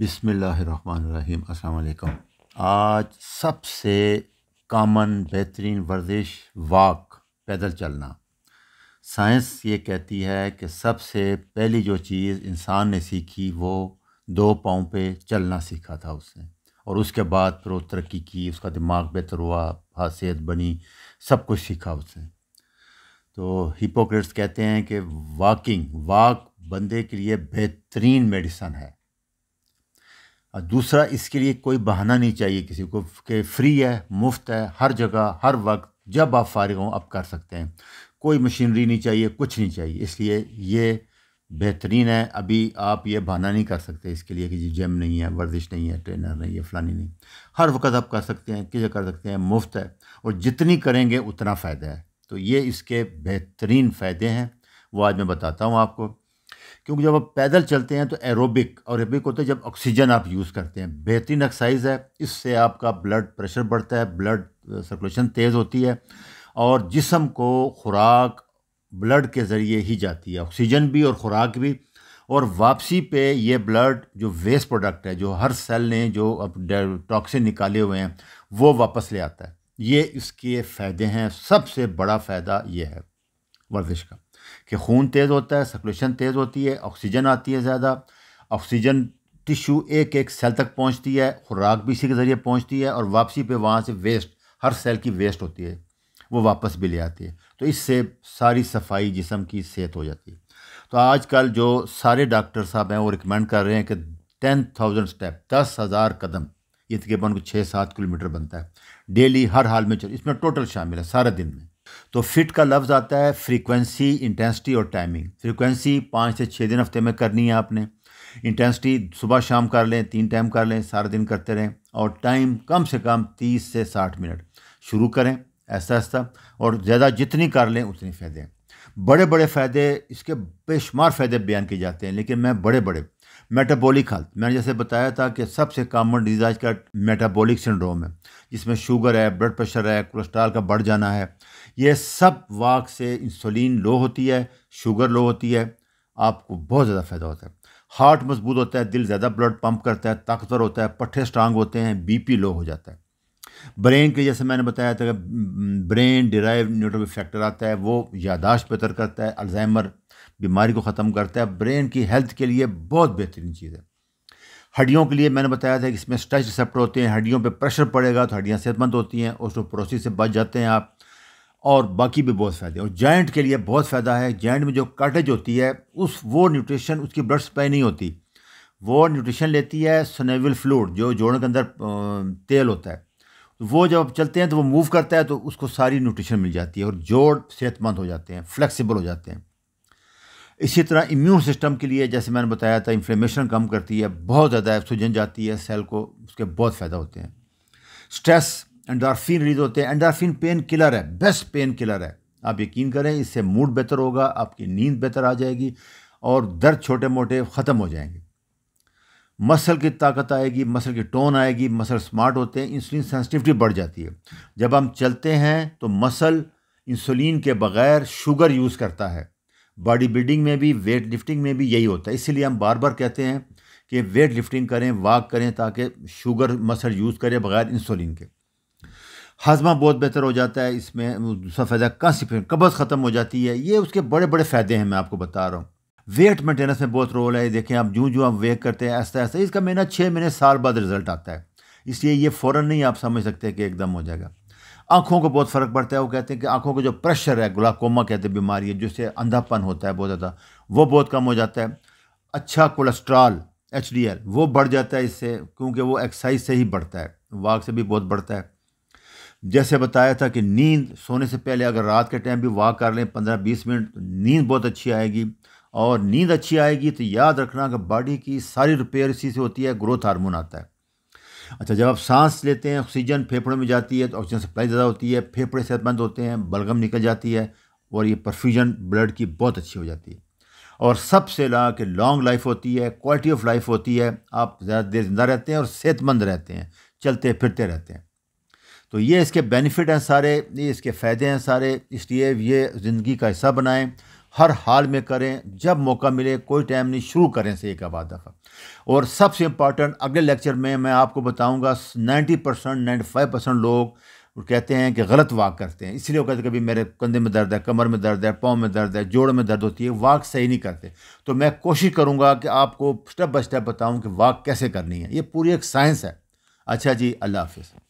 بسم اللہ الرحمن الرحیم السلام علیکم آج سب سے کامن بہترین ورزش واک پیدل چلنا سائنس یہ کہتی ہے کہ سب سے پہلی جو چیز انسان نے سیکھی وہ دو پاؤں پہ چلنا سیکھا تھا اس نے اور اس کے بعد پھر وہ ترقی کی اس کا دماغ بہتر ہوا حاصیت بنی سب کچھ سیکھا اس نے تو ہپوکریٹس کہتے ہیں کہ واکنگ واک بندے کے لیے بہترین میڈیسن ہے اور دوسرا اس کے لیے کوئی بہانہ نہیں چاہیے کسی کو کہ فری ہے مفت ہے ہر جگہ ہر وقت جب آپ فارغ ہوں آپ کر سکتے ہیں کوئی مشینری نہیں چاہیے کچھ نہیں چاہیے اس لیے یہ بہترین ہے ابھی آپ یہ بہانہ نہیں کر سکتے اس کے لیے کہ جی جم نہیں ہے ورزش نہیں ہے ٹرینر نہیں ہے فلانی نہیں ہر وقت آپ کر سکتے ہیں کسی کر سکتے ہیں مفت ہے اور جتنی کریں گے اتنا فائدہ ہے تو یہ اس کے بہترین فائدے ہیں وہ آج میں بتاتا ہوں آپ کو کیونکہ جب آپ پیدل چلتے ہیں تو ایروبک اور ایروبک ہوتا ہے جب آکسیجن آپ یوز کرتے ہیں بہترین ایکسائز ہے اس سے آپ کا بلڈ پریشر بڑھتا ہے بلڈ سرکولیشن تیز ہوتی ہے اور جسم کو خوراک بلڈ کے ذریعے ہی جاتی ہے آکسیجن بھی اور خوراک بھی اور واپسی پہ یہ بلڈ جو ویسٹ پروڈکٹ ہے جو ہر سیل نے جو اب ٹاکسن نکالے ہوئے ہیں وہ واپس لے آتا ہے یہ اس کے فائدے ہیں سب سے بڑا فائدہ یہ ہے ورزش کا کہ خون تیز ہوتا ہے سرکولیشن تیز ہوتی ہے آکسیجن آتی ہے زیادہ آکسیجن ٹیشو ایک ایک سیل تک پہنچتی ہے خوراک بھی اسی کے ذریعے پہنچتی ہے اور واپسی پہ وہاں سے ویسٹ ہر سیل کی ویسٹ ہوتی ہے وہ واپس بھی لے آتی ہے تو اس سے ساری صفائی جسم کی صحت ہو جاتی ہے تو آج کل جو سارے ڈاکٹر صاحب ہیں وہ ریکمینڈ کر رہے ہیں کہ ٹین تھاؤزنڈ اسٹیپ دس ہزار قدم یہ تقریباً چھ سات کلو میٹر بنتا ہے ڈیلی ہر حال میں چل اس میں ٹوٹل شامل ہے سارے دن میں تو فٹ کا لفظ آتا ہے فریکوینسی انٹینسٹی اور ٹائمنگ فریکوینسی پانچ سے چھ دن ہفتے میں کرنی ہے آپ نے انٹینسٹی صبح شام کر لیں تین ٹائم کر لیں سارا دن کرتے رہیں اور ٹائم کم سے کم تیس سے ساٹھ منٹ شروع کریں ایسا ایسا اور زیادہ جتنی کر لیں اتنی فائدے بڑے بڑے فائدے اس کے بے شمار فائدے بیان کیے جاتے ہیں لیکن میں بڑے بڑے میٹابولک ہیلتھ میں نے جیسے بتایا تھا کہ سب سے کامن ڈیزائز کا میٹابولک سنڈروم ہے جس میں شوگر ہے بلڈ پریشر ہے کولیسٹرال کا بڑھ جانا ہے یہ سب واق سے انسولین لو ہوتی ہے شوگر لو ہوتی ہے آپ کو بہت زیادہ فائدہ ہوتا ہے ہارٹ مضبوط ہوتا ہے دل زیادہ بلڈ پمپ کرتا ہے طاقتور ہوتا ہے پٹھے اسٹرانگ ہوتے ہیں بی پی لو ہو جاتا ہے برین کے جیسے میں نے بتایا تھا کہ برین ڈیرائیو نیوٹرو فیکٹر آتا ہے وہ یاداشت بہتر کرتا ہے الزائمر بیماری کو ختم کرتا ہے برین کی ہیلتھ کے لیے بہت بہترین چیز ہے ہڈیوں کے لیے میں نے بتایا تھا کہ اس میں اسٹچ ریسپٹر ہوتے ہیں ہڈیوں پہ پریشر پڑے گا تو ہڈیاں صحت مند ہوتی ہیں اس پروسیس سے بچ جاتے ہیں آپ اور باقی بھی بہت فائدے اور جوائنٹ کے لیے بہت فائدہ ہے جائنٹ میں جو کاٹیج ہوتی ہے اس وہ نیوٹریشن اس کی بلڈ سپلائی نہیں ہوتی وہ نیوٹریشن لیتی ہے سنیول فلوڈ جو جوڑوں کے اندر تیل ہوتا ہے وہ جب چلتے ہیں تو وہ موو کرتا ہے تو اس کو ساری نیوٹریشن مل جاتی ہے اور جوڑ صحت مند ہو جاتے ہیں فلیکسیبل ہو جاتے ہیں اسی طرح امیون سسٹم کے لیے جیسے میں نے بتایا تھا انفلیمیشن کم کرتی ہے بہت زیادہ سوجن جاتی ہے سیل کو اس کے بہت فائدہ ہوتے ہیں اسٹریس انڈارفین ریلیز ہوتے ہیں انڈارفین پین کلر ہے بیسٹ پین کلر ہے آپ یقین کریں اس سے موڈ بہتر ہوگا آپ کی نیند بہتر آ جائے گی اور درد چھوٹے موٹے ختم ہو جائیں گے مسل کی طاقت آئے گی مسل کی ٹون آئے گی مسل سمارٹ ہوتے ہیں انسولین سینسٹیوٹی بڑھ جاتی ہے جب ہم چلتے ہیں تو مسل انسولین کے بغیر شوگر یوز کرتا ہے باڈی بلڈنگ میں بھی ویٹ لفٹنگ میں بھی یہی ہوتا ہے اسی لیے ہم بار بار کہتے ہیں کہ ویٹ لفٹنگ کریں واک کریں تاکہ شوگر مسل یوز کرے بغیر انسولین کے ہاضمہ بہت بہتر ہو جاتا ہے اس میں دوسرا فائدہ کہاں قبض ختم ہو جاتی ہے یہ اس کے بڑے بڑے فائدے ہیں میں آپ کو بتا رہا ہوں ویٹ مینٹیننس میں بہت رول ہے دیکھیں آپ جوں جوں آپ ویک کرتے ہیں ایسا ایسا اس کا مہینہ چھ مہینے سال بعد رزلٹ آتا ہے اس لیے یہ فوراً نہیں آپ سمجھ سکتے کہ ایک دم ہو جائے گا آنکھوں کو بہت فرق پڑتا ہے وہ کہتے ہیں کہ آنکھوں کا جو پریشر ہے گلاکوما کہتے ہیں بیماری ہے جس سے اندھا پن ہوتا ہے بہت زیادہ وہ بہت کم ہو جاتا ہے اچھا کولیسٹرال ایچ ڈی ایل وہ بڑھ جاتا ہے اس سے کیونکہ وہ ایکسرسائز سے ہی بڑھتا ہے واک سے بھی بہت بڑھتا ہے جیسے بتایا تھا کہ نیند سونے سے پہلے اگر رات کے ٹائم بھی واک کر لیں پندرہ بیس منٹ نیند بہت اچھی آئے گی اور نیند اچھی آئے گی تو یاد رکھنا کہ باڈی کی ساری رپیئر اسی سے ہوتی ہے گروتھ ہارمون آتا ہے اچھا جب آپ سانس لیتے ہیں آکسیجن پھیپھڑوں میں جاتی ہے تو آکسیجن سپلائی زیادہ ہوتی ہے پھیپھڑے صحت مند ہوتے ہیں بلغم نکل جاتی ہے اور یہ پرفیوژن بلڈ کی بہت اچھی ہو جاتی ہے اور سب سے لا کہ لانگ لائف ہوتی ہے کوالٹی آف لائف ہوتی ہے آپ زیادہ دیر زندہ رہتے ہیں اور صحت مند رہتے ہیں چلتے پھرتے رہتے ہیں تو یہ اس کے بینیفٹ ہیں سارے یہ اس کے فائدے ہیں سارے اس لیے یہ زندگی کا حصہ بنائیں ہر حال میں کریں جب موقع ملے کوئی ٹائم نہیں شروع کریں سے ایک آباد دفعہ اور سب سے امپورٹنٹ اگلے لیکچر میں میں آپ کو بتاؤں گا ninety percent ninety five percent لوگ کہتے ہیں کہ غلط واک کرتے ہیں اس لیے وہ کہتے ہیں کبھی میرے کندھے میں درد ہے کمر میں درد ہے پاؤں میں درد ہے جوڑ میں درد ہوتی ہے واک صحیح نہیں کرتے تو میں کوشش کروں گا کہ آپ کو اسٹیپ بائی اسٹیپ بتاؤں کہ واک کیسے کرنی ہے یہ پوری ایک سائنس ہے اچھا جی اللہ حافظ